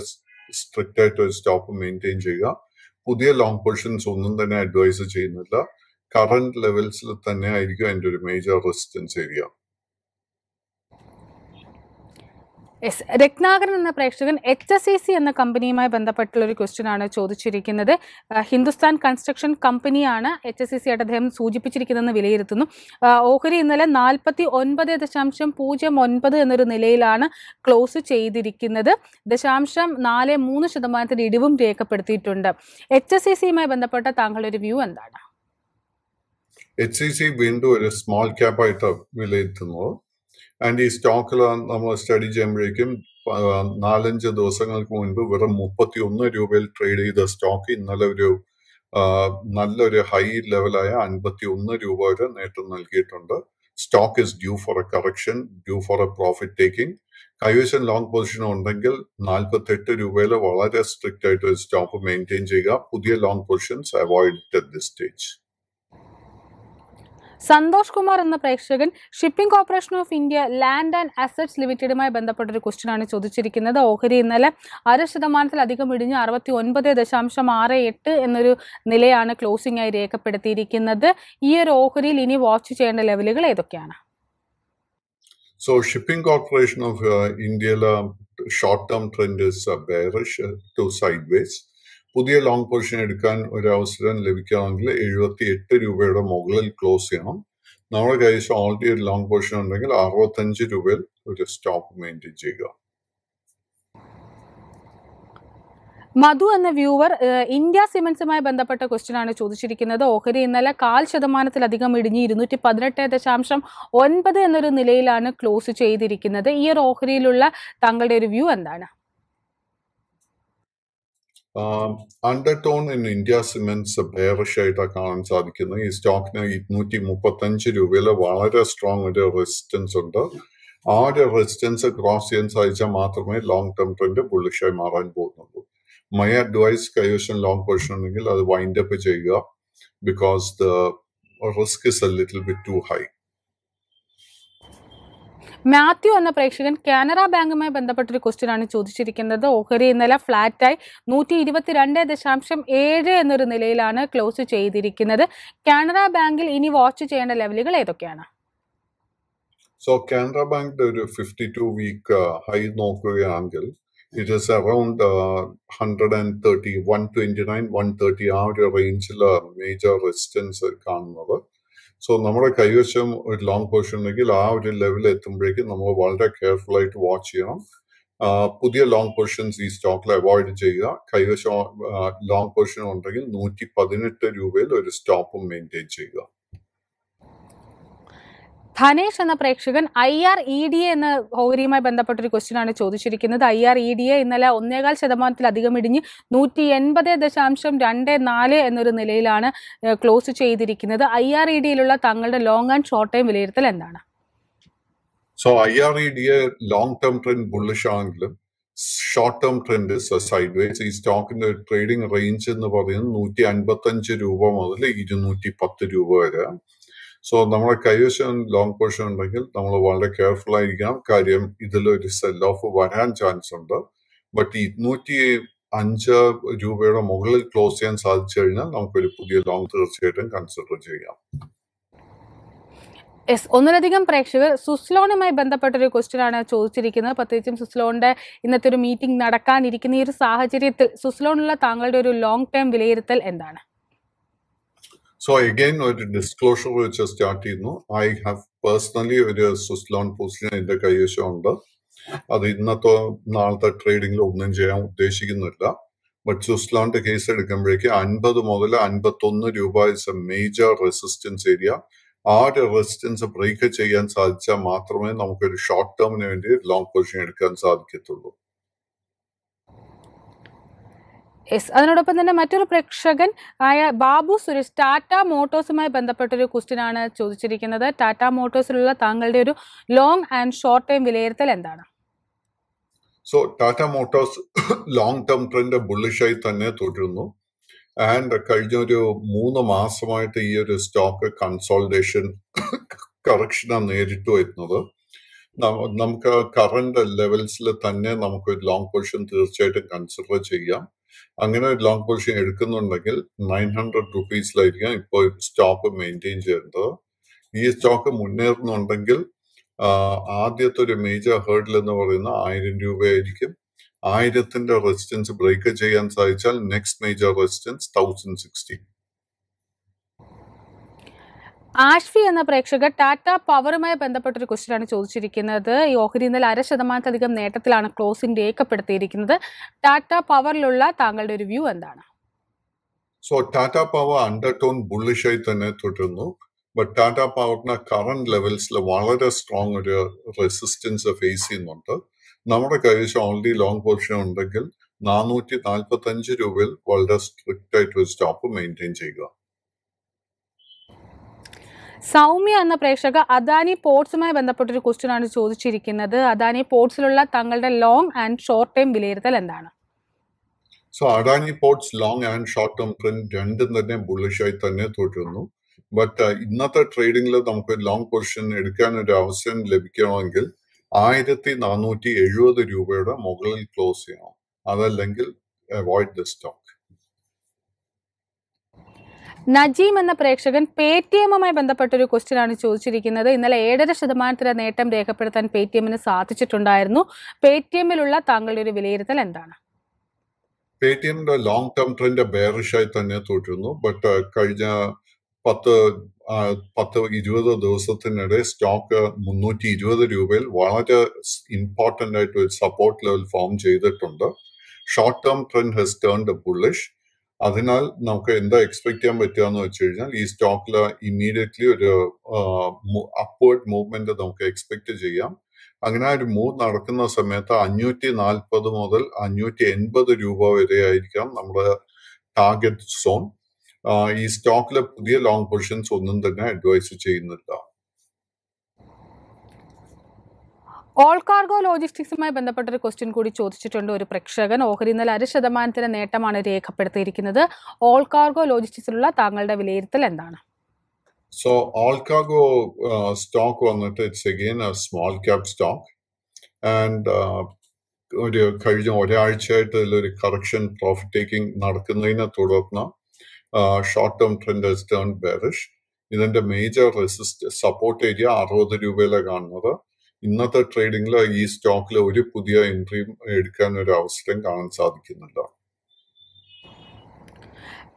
സ്ട്രിക്റ്റ് ആയിട്ട് ഒരു സ്റ്റോപ്പ് മെയിൻറ്റെയിൻ ചെയ്യുക പുതിയ ലോങ് പൊസിഷൻസ് ഒന്നും തന്നെ അഡ്വൈസ് ചെയ്യുന്നില്ല കറണ്ട് ലെവൽസിൽ തന്നെ ആയിരിക്കും എൻ്റെ ഒരു major resistance area S Ratnakaran എന്ന പ്രേക്ഷകൻ എച്ച് എസ് ഇ സി എന്ന കമ്പനിയുമായി ബന്ധപ്പെട്ടുള്ള ഒരു ക്വസ്റ്റ്യൻ ആണ് ചോദിച്ചിരിക്കുന്നത് ഹിന്ദുസ്ഥാൻ കൺസ്ട്രക്ഷൻ കമ്പനിയാണ് എച്ച് എസ് ഇ സി ആയിട്ട് അദ്ദേഹം സൂചിപ്പിച്ചിരിക്കുന്നതെന്ന് വിലയിരുത്തുന്നു ഓഹരി ഇന്നലെ നാൽപ്പത്തി ഒൻപത് ദശാംശം പൂജ്യം ഒൻപത് എന്നൊരു നിലയിലാണ് ക്ലോസ് ചെയ്തിരിക്കുന്നത് ദശാംശം നാല് മൂന്ന് ശതമാനത്തിൻ്റെ ഇടിവും രേഖപ്പെടുത്തിയിട്ടുണ്ട് എച്ച് എസ് ഇ e സിയുമായി ബന്ധപ്പെട്ട താങ്കളുടെ ഒരു വ്യൂ എന്താണ് എച്ച് ഐ സി വീണ്ടും ഒരു സ്മോൾ ക്യാപ്പായിട്ട് വിലയിരുത്തുന്നു ആൻഡ് ഈ സ്റ്റോക്കിൽ നമ്മൾ സ്റ്റഡി ചെയ്യുമ്പോഴേക്കും നാലഞ്ച് ദിവസങ്ങൾക്ക് മുൻപ് വെറും മുപ്പത്തി ഒന്ന് രൂപയിൽ ട്രേഡ് ചെയ്ത സ്റ്റോക്ക് ഇന്നലെ ഒരു നല്ലൊരു ഹൈ ലെവലായ അൻപത്തി ഒന്ന് രൂപ വരെ നേട്ടം നൽകിയിട്ടുണ്ട് stock is due for a correction due for a profit taking കൈവശം ലോങ് പൊസിഷൻ ഉണ്ടെങ്കിൽ നാൽപ്പത്തെട്ട് രൂപയിൽ വളരെ സ്ട്രിക്റ്റ് ആയിട്ട് ഒരു സ്റ്റോപ്പ് മെയിൻറ്റെയിൻ ചെയ്യുക പുതിയ long positions avoid at this stage Santhosh Kumar എന്ന പ്രേക്ഷകൻ shipping corporation of India land and assets ലിമിറ്റഡുമായി ബന്ധപ്പെട്ട ഒരു ആണ് ചോദിച്ചിരിക്കുന്നത് ഓഹരി ഇന്നലെ അര ശതമാനത്തിലധികം ഇടിഞ്ഞ് അറുപത്തി ഒൻപത് ദശാംശം ആറ് എട്ട് എന്നൊരു നിലയാണ് ക്ലോസിംഗ് ആയി രേഖപ്പെടുത്തിയിരിക്കുന്നത് ഈ ഒരു ഓഹരിയിൽ ഇനി വാച്ച് ചെയ്യേണ്ട ലെവലുകൾ ഏതൊക്കെയാണ് സോ ഷിപ്പിംഗ് കോർപ്പറേഷൻ ഓഫ് ഇന്ത്യയിലെ short term trend term bearish to uh, പുതിയ ലോങ് പൊസിഷൻ എടുക്കാൻ ഒരു അവസരം ലഭിക്കുകയാണെങ്കിൽ എഴുപത്തി എട്ട് രൂപയുടെ മുകളിൽ ക്ലോസ് ചെയ്യണം നമ്മുടെ കൈവശ ഓൾറെഡി ഒരു ലോങ് പൊസിഷൻ ഉണ്ടെങ്കിൽ അറുപത്തഞ്ച് രൂപയിൽ ഒരു സ്റ്റോപ്പ് മെയിൻറ്റെയിൻ ചെയ്യുക മധു എന്ന വ്യൂവർ ഇന്ത്യ സിമൻസുമായി ബന്ധപ്പെട്ട ക്വസ്റ്റ്യൻ ആണ് ചോദിച്ചിരിക്കുന്നത് ഓഹരി ഇന്നലെ കാൽ ശതമാനത്തിലധികം ഇടിഞ്ഞ് ഇരുന്നൂറ്റി പതിനെട്ട് ദശാംശം ഒൻപത് എന്നൊരു നിലയിലാണ് ക്ലോസ് ചെയ്തിരിക്കുന്നത് ഈ ഒരു ഓഹരിയിലുള്ള താങ്കളുടെ ഒരു വ്യൂ എന്താണ് undertone in India cements bearish ആയിട്ടാണ് കാണാൻ സാധിക്കുന്നത് ഈ സ്റ്റോക്കിന് ഇരുന്നൂറ്റി മുപ്പത്തി അഞ്ച് രൂപയില് വളരെ സ്ട്രോങ് ഒരു റെസിസ്റ്റൻസ് ഉണ്ട് ആ ഒരു റെസിസ്റ്റൻസ് ക്രോസ് ചെയ്യാൻ സാധിച്ചാൽ മാത്രമേ ലോങ് ടേം ട്രെൻഡ് ബുള്ളിഷായി മാറാൻ പോകുന്നുള്ളൂ മൈ അഡ്വൈസ് കൈവശം ലോങ് പൊസിഷൻ ഉണ്ടെങ്കിൽ അത് വൈൻഡപ്പ് ചെയ്യുക because the risk is a little bit too high Mathew എന്ന പ്രേക്ഷകൻ കാനറ ബാങ്കുമായി ബന്ധപ്പെട്ടൊരു ക്വസ്റ്റ്യൻ ആണ് ചോദിച്ചിരിക്കുന്നത് ഓഹരി ഇന്നലെ ഫ്ലാറ്റായി നൂറ്റി രണ്ട് ദശാംശം ഏഴ് എന്നൊരു നിലയിലാണ് ക്ലോസ് ചെയ്തിരിക്കുന്നത് കാനറ ബാങ്കിൽ ഇനി വാച്ച് ചെയ്യേണ്ട ലെവലുകൾ ഏതൊക്കെയാണ് സോ കാനറ ബാങ്കിന്റെ ഒരു ഫിഫ്റ്റി ടു വീക്ക് ഹൈ നോക്കുകയാണെങ്കിൽ it is around hundred and thirty one twenty nine one thirty ആ ഒരു റേഞ്ചിൽ മേജർ റെസിസ്റ്റൻസ് കാണുന്നത് സോ നമ്മുടെ കൈവശം ഒരു ലോങ് പൊസിഷൻ ഉണ്ടെങ്കിൽ ആ ഒരു ലെവൽ എത്തുമ്പോഴേക്കും നമ്മൾ വളരെ കെയർഫുൾ ആയിട്ട് വാച്ച് ചെയ്യണം പുതിയ ലോങ് പൊസിഷൻസ് ഈ സ്റ്റോക്കിൽ അവോയ്ഡ് ചെയ്യുക കൈവശം ലോങ് പൊസിഷൻ ഉണ്ടെങ്കിൽ നൂറ്റി പതിനെട്ട് രൂപയിൽ ഒരു സ്റ്റോപ്പും മെയിൻറ്റെയിൻ ചെയ്യുക ധനേഷ് എന്ന പ്രേക്ഷകൻ I R E D A എന്ന ഓഹരിയുമായി ബന്ധപ്പെട്ടൊരു ക്വസ്റ്റ്യൻ ആണ് ചോദിച്ചിരിക്കുന്നത് I R E D A ഇന്നലെ ഒന്നേകാൽ ശതമാനത്തിലധികം ഇടിഞ്ഞ് നൂറ്റി എൺപത് ദശാംശം രണ്ട് നാല് എന്നൊരു നിലയിലാണ് ക്ലോസ് ചെയ്തിരിക്കുന്നത് ഐ ആർ ഇ ഡിയിലുള്ള തങ്ങളുടെ ലോങ് ആൻഡ് ഷോർട്ട് ടൈം വിലയിരുത്തൽ എന്താണ് so I R E D A long term trend bullish ആണെങ്കിലും short term trend sideways ഈ സ്റ്റോക്കിന്റെ ട്രേഡിംഗ് റേഞ്ച് എന്ന് പറയുന്നത് നൂറ്റി അൻപത്തി അഞ്ച് രൂപ മുതൽ ഇരുന്നൂറ്റി പത്ത് രൂപ വരെ സോ നമ്മുടെ കൈവശം ലോങ് പൊസിഷൻ ഉണ്ടെങ്കിൽ നമ്മൾ വളരെ കെയർഫുൾ ആയിരിക്കണം കാര്യം ഇതിലൊരു സെൽ ഓഫ് വരാൻ ചാൻസ് ഉണ്ട് ബട്ട് ഇരുന്നൂറ്റി അഞ്ച് രൂപയുടെ മുകളിൽ ക്ലോസ് ചെയ്യാൻ സാധിച്ചു കഴിഞ്ഞാൽ നമുക്കൊരു പുതിയ ലോങ് തീർച്ചയായിട്ടും കൺസിഡർ ചെയ്യാം എസ് ഒന്നിലധികം പ്രേക്ഷകർ സുസ്ലോണുമായി ബന്ധപ്പെട്ടൊരു ആണ് ചോദിച്ചിരിക്കുന്നത് പ്രത്യേകിച്ചും സുസ്ലോണിന്റെ ഇന്നത്തെ ഒരു മീറ്റിംഗ് നടക്കാനിരിക്കുന്ന ഈ ഒരു സാഹചര്യത്തിൽ സുസ്ലോണുള്ള താങ്കളുടെ ഒരു ലോങ് ടേം വിലയിരുത്തൽ എന്താണ് സോ അഗൈൻ ഒരു ഡിസ്ക്ലോഷർ വെച്ച് സ്റ്റാർട്ട് ചെയ്യുന്നു ഐ ഹാവ് പേഴ്സണലി ഒരു സ്വിസ് ലോൺ പോസ്റ്റിന് എന്റെ കൈവശം ഉണ്ട് അത് ഇന്നത്തെ നാളത്തെ ട്രേഡിംഗിൽ ഒന്നും ചെയ്യാൻ ഉദ്ദേശിക്കുന്നില്ല ബട്ട് സ്വിസ് ലോണിന്റെ കേസ് എടുക്കുമ്പോഴേക്ക് അൻപത് മുതൽ അൻപത്തി ഒന്ന് രൂപ is a major resistance area ആ ഒരു റെസിസ്റ്റൻസ് ബ്രേക്ക് ചെയ്യാൻ സാധിച്ചാൽ മാത്രമേ നമുക്കൊരു ഷോർട്ട് ടേമിന് വേണ്ടി ലോങ് പൊസിഷൻ എടുക്കാൻ സാധിക്കത്തുള്ളൂ യെസ് അതിനോടൊപ്പം തന്നെ മറ്റൊരു പ്രേക്ഷകൻ ആയ ബാബു സുരേഷ് ടാറ്റ മോട്ടോഴ്സുമായി ബന്ധപ്പെട്ടൊരു ക്വസ്റ്റ്യനാണ് ചോദിച്ചിരിക്കുന്നത് ടാറ്റ മോട്ടോഴ്സിലുള്ള താങ്കളുടെ ഒരു ലോങ് ആൻഡ് ഷോർട്ട് ടൈം വിലയിരുത്തൽ എന്താണ് so Tata motors long term trend ബുള്ളിഷായി തന്നെ തുടരുന്നു ആൻഡ് കഴിഞ്ഞ ഒരു മൂന്ന് മാസമായിട്ട് ഈ ഒരു സ്റ്റോക്ക് കൺസോൾട്ടേഷൻ കറക്ഷനാണ് നേരിട്ട് വരുന്നത് നമുക്ക് കറണ്ട് ലെവൽസിൽ തന്നെ നമുക്ക് ലോങ് പൊസിഷൻ തീർച്ചയായിട്ടും കൺസിഡർ ചെയ്യാം അങ്ങനെ ഒരു ലോങ് പൊസിഷൻ എടുക്കുന്നുണ്ടെങ്കിൽ നയൻ ഹൺഡ്രഡ് റുപ്പീസിലായിരിക്കും ഇപ്പോൾ സ്റ്റോക്ക് മെയിൻറ്റെയിൻ ചെയ്യുന്നത് ഈ സ്റ്റോക്ക് മുന്നേറുന്നുണ്ടെങ്കിൽ ആദ്യത്തെ ഒരു മേജർ ഹേർഡിൽ എന്ന് പറയുന്ന ആയിരം രൂപയായിരിക്കും ആയിരത്തിന്റെ റെസിസ്റ്റൻസ് ബ്രേക്ക് ചെയ്യാൻ സാധിച്ചാൽ next major resistance thousand sixteen Ashfi എന്ന പ്രേക്ഷകർ ടാറ്റ പവറുമായി ബന്ധപ്പെട്ടൊരു ക്വസ്റ്റ്യനാണ് ചോദിച്ചിരിക്കുന്നത് ഈ ഓഹരി ഇന്നലെ അര ശതമാനത്തിലധികം നേട്ടത്തിലാണ് ക്ലോസിംഗ് രേഖപ്പെടുത്തിയിരിക്കുന്നത് ടാറ്റ പവറിലുള്ള താങ്കളുടെ ഒരു വ്യൂ എന്താണ് so Tata power under tone ബുള്ളിഷായി തന്നെ തുടരുന്നു ബട്ട് ടാറ്റ പവറിന് കറണ്ട് ലെവൽസിൽ വളരെ സ്ട്രോങ് ഒരു റെസിസ്റ്റൻസ് ഫേസ് ചെയ്യുന്നുണ്ട് നമ്മുടെ കൈവശം ഓൾറെഡി ലോങ് പൊസിഷൻ ഉണ്ടെങ്കിൽ നാനൂറ്റി നാൽപ്പത്തി അഞ്ച് രൂപയിൽ വളരെ സ്ട്രിക്റ്റ് ആയിട്ട് ഒരു സ്റ്റോപ്പ് മെയിൻറ്റെയിൻ ചെയ്യുക സൗമ്യ എന്ന പ്രേക്ഷക അദാനി പോർട്സുമായി ബന്ധപ്പെട്ടൊരു ക്വസ്റ്റ്യനാണ് ചോദിച്ചിരിക്കുന്നത് അദാനി പോർട്സിലുള്ള തങ്ങളുടെ ലോങ് ആൻഡ് ഷോർട്ട് ടൈം വിലയിരുത്തൽ എന്താണ് so Adani ports long and short term trend രണ്ടും തന്നെ ബുള്ളിഷായി തന്നെ തുടരുന്നു ബട്ട് uh, ഇന്നത്തെ ട്രേഡിംഗിൽ നമുക്ക് ലോങ് പൊസിഷൻ എടുക്കാൻ ഒരു അവസരം ലഭിക്കണമെങ്കിൽ ആയിരത്തി നാനൂറ്റി എഴുപത് രൂപയുടെ മുകളിൽ ക്ലോസ് ചെയ്യണം അതല്ലെങ്കിൽ അവോയ്ഡ് ദ സ്റ്റോക്ക് നജീം എന്ന പ്രേക്ഷകൻ പേ ടി എമ്മുമായി ബന്ധപ്പെട്ടൊരു ക്വസ്റ്റ്യൻ ആണ് ചോദിച്ചിരിക്കുന്നത് ഇന്നലെ ഏഴര ശതമാനത്തിലെ നേട്ടം രേഖപ്പെടുത്താൻ പേ ടി എമ്മിന് സാധിച്ചിട്ടുണ്ടായിരുന്നു പേ ടി എമ്മിലുള്ള താങ്കളുടെ ഒരു വിലയിരുത്തൽ എന്താണ് പേ ടി എമ്മിന്റെ ലോങ് ടേം ട്രെൻഡ് ആയി തന്നെ തോറ്റിരുന്നു ബട്ട് uh, കഴിഞ്ഞ പത്ത് പത്ത് ഇരുപത് ദിവസത്തിനിടെ സ്റ്റോക്ക് മുന്നൂറ്റി ഇരുപത് രൂപയിൽ വളരെ ഇമ്പോർട്ടന്റ് ആയിട്ട് ഒരു സപ്പോർട്ട് ലെവൽ ഫോം ചെയ്തിട്ടുണ്ട് short term trend has turned bullish അതിനാൽ നമുക്ക് എന്താ എക്സ്പെക്ട് ചെയ്യാൻ പറ്റുക എന്ന് വെച്ച് കഴിഞ്ഞാൽ ഈ സ്റ്റോക്കിൽ ഇമ്മീഡിയറ്റ്ലി ഒരു അപ്വേർഡ് മൂവ്മെന്റ് നമുക്ക് എക്സ്പെക്ട് ചെയ്യാം അങ്ങനെ ഒരു മൂവ് നടക്കുന്ന സമയത്ത് അഞ്ഞൂറ്റി നാൽപ്പത് മുതൽ അഞ്ഞൂറ്റി എൺപത് രൂപ വരെ ആയിരിക്കാം നമ്മുടെ ടാർഗറ്റ് സോൺ ഈ സ്റ്റോക്കിലെ പുതിയ ലോങ് പൊസിഷൻസ് ഒന്നും തന്നെ അഡ്വൈസ് ചെയ്യുന്നില്ല ഓൾ കാർഗോ ലോജിസ്റ്റിക്സുമായി ബന്ധപ്പെട്ട ഒരു ക്വസ്റ്റ്യൻ കൂടി ചോദിച്ചിട്ടുണ്ട് ഒരു പ്രേക്ഷകൻ ഓഹരി ഇന്നലെ അര ശതമാനത്തിന് നേട്ടമാണ് രേഖപ്പെടുത്തിയിരിക്കുന്നത് ഓൾ കാർഗോ ലോജിസ്റ്റിക്സിലുള്ള താങ്കളുടെ വിലയിരുത്തൽ എന്താണ് സോ ഓൾ കാർഗോ സ്റ്റോക്ക് വന്നിട്ട് it's again a small cap stock and ഒരു കഴിഞ്ഞ ഒരാഴ്ചയായിട്ട് ഇതിലൊരു കറക്ഷൻ പ്രോഫിറ്റ് ടേക്കിംഗ് നടക്കുന്നതിനെ തുടർന്ന് short term trend turn bearish ഇതിന്റെ മേജർ റെസിസ്റ്റ് സപ്പോർട്ട് ഏരിയ അറുപത് രൂപയിലെ കാണുന്നത് ഇന്നത്തെ ട്രേഡിങ്ങിൽ ഈ സ്റ്റോക്കിൽ ഒരു പുതിയ എൻട്രിയും എടുക്കാൻ ഒരു അവസരം കാണാൻ സാധിക്കുന്നില്ല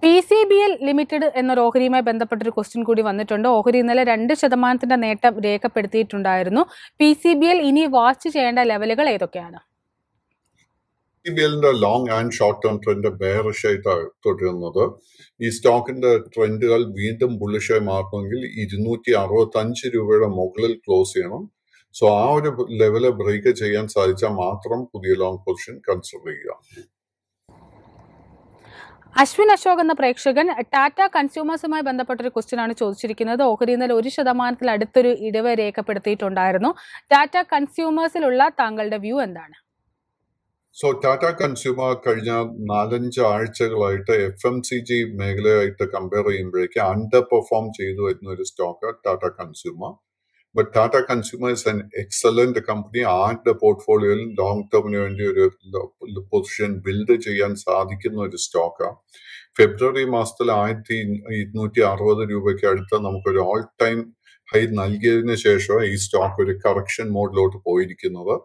P C B L limited എന്നൊരു ഓഹരിയുമായി ബന്ധപ്പെട്ടൊരു ക്വസ്റ്റ്യൻ കൂടി വന്നിട്ടുണ്ട് ഓഹരി ഇന്നലെ രണ്ട് ശതമാനത്തിന്റെ നേട്ടം രേഖപ്പെടുത്തിയിട്ടുണ്ടായിരുന്നു പി സി ബി എൽ ഇനി വാച്ച് ചെയ്യേണ്ട ലെവലുകൾ ഏതൊക്കെയാണ് പി ബി എല്ലിന്റെ long and short term trend bearish ആയിട്ടാണ് തുടരുന്നത് ഈ സ്റ്റോക്കിന്റെ ട്രെൻഡുകൾ വീണ്ടും ബുള്ളിഷായി മാറണമെങ്കിൽ ഇരുന്നൂറ്റി അറുപത്തി അഞ്ച് രൂപയുടെ മുകളിൽ ക്ലോസ് ചെയ്യണം സോ ആ ഒരു ലെവല് ബ്രേക്ക് ചെയ്യാൻ സാധിച്ചാൽ മാത്രം പുതിയ ലോങ് പൊസിഷൻ കൺസിഡർ ചെയ്യുക അശ്വിൻ അശോക് എന്ന പ്രേക്ഷകൻ ടാറ്റ കൺസ്യൂമേഴ്സുമായി ബന്ധപ്പെട്ടൊരു ക്വസ്റ്റ്യൻ ആണ് ചോദിച്ചിരിക്കുന്നത് ഓഹരി ഇന്നലെ ഒരു ശതമാനത്തിൽ അടുത്തൊരു ഇടിവ് രേഖപ്പെടുത്തിയിട്ടുണ്ടായിരുന്നു ടാറ്റ കൺസ്യൂമേഴ്സിലുള്ള താങ്കളുടെ വ്യൂ എന്താണ് സോ ടാറ്റ കൺസ്യൂമർ കഴിഞ്ഞ നാലഞ്ച് ആഴ്ചകളായിട്ട് എഫ് എം സി ജി മേഖലയായിട്ട് കമ്പയർ ചെയ്യുമ്പോഴേക്ക് അണ്ടർ പെർഫോം ചെയ്തു വരുന്ന ഒരു stock Tata consumer but Tata consumers and excellent company ആരുടെ പോർട്ട്ഫോളിയോയിൽ ലോങ് ടേമിന് വേണ്ടി ഒരു പൊസിഷൻ ബിൽഡ് ചെയ്യാൻ സാധിക്കുന്ന ഒരു സ്റ്റോക്കാണ് ഫെബ്രുവരി മാസത്തിൽ ആയിരത്തി ഇരുന്നൂറ്റി അറുപത് രൂപയ്ക്ക് അടുത്ത് നമുക്കൊരു ഓൾ ടൈം ഹൈ നൽകിയതിന് ശേഷം ഈ സ്റ്റോക്ക് ഒരു കറക്ഷൻ മോഡിലോട്ട് പോയിരിക്കുന്നത്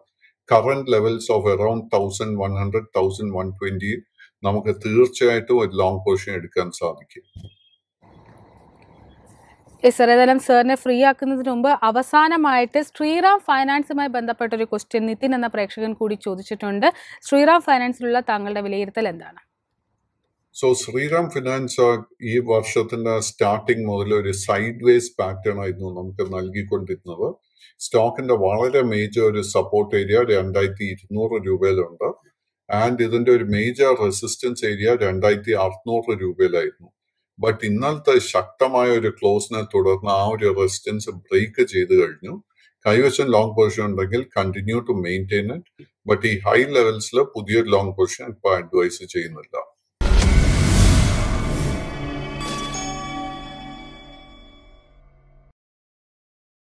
current levels of around thousand one hundred thousand one twenty നമുക്ക് തീർച്ചയായിട്ടും ഒരു ലോങ് പൊസിഷൻ എടുക്കാൻ സാധിക്കും ഇസ്രേതലം സാറിനെ ഫ്രീ ആക്കുന്നതിന് മുമ്പ് അവസാനമായിട്ട് ശ്രീറാം ഫൈനാൻസുമായി ബന്ധപ്പെട്ട ഒരു ക്വസ്റ്റ്യൻ നിതിൻ എന്ന പ്രേക്ഷകൻ കൂടി ചോദിച്ചിട്ടുണ്ട് ശ്രീറാം ഫൈനാൻസിലുള്ള താങ്കളുടെ വിലയിരുത്തൽ എന്താണ് സോ ശ്രീറാം ഫിനാൻസ് ഈ വർഷത്തിന്റെ സ്റ്റാർട്ടിങ് മുതൽ ഒരു സൈഡ് വേസ് പാറ്റേൺ ആയിരുന്നു നമുക്ക് നൽകിക്കൊണ്ടിരുന്നത് സ്റ്റോക്കിന്റെ വളരെ മേജർ ഒരു സപ്പോർട്ട് ഏരിയ രണ്ടായിരത്തി ഇരുന്നൂറ് രൂപയിലുണ്ട് ആൻഡ് ഇതിന്റെ ഒരു മേജർ റെസിസ്റ്റൻസ് ഏരിയ രണ്ടായിരത്തി അറുന്നൂറ് രൂപയിലായിരുന്നു ബട്ട് ഇന്നലത്തെ ശക്തമായ ഒരു ക്ലോസിനെ തുടർന്ന് ആ ഒരു റെസിസ്റ്റൻസ് ബ്രേക്ക് ചെയ്ത് കഴിഞ്ഞു കൈവശം ലോങ് പൊസിഷൻ ഉണ്ടെങ്കിൽ continue to maintain it but ഈ ഹൈ ലെവൽസിൽ പുതിയൊരു ലോങ് പൊസിഷൻ ഇപ്പോൾ അഡ്വൈസ് ചെയ്യുന്നില്ല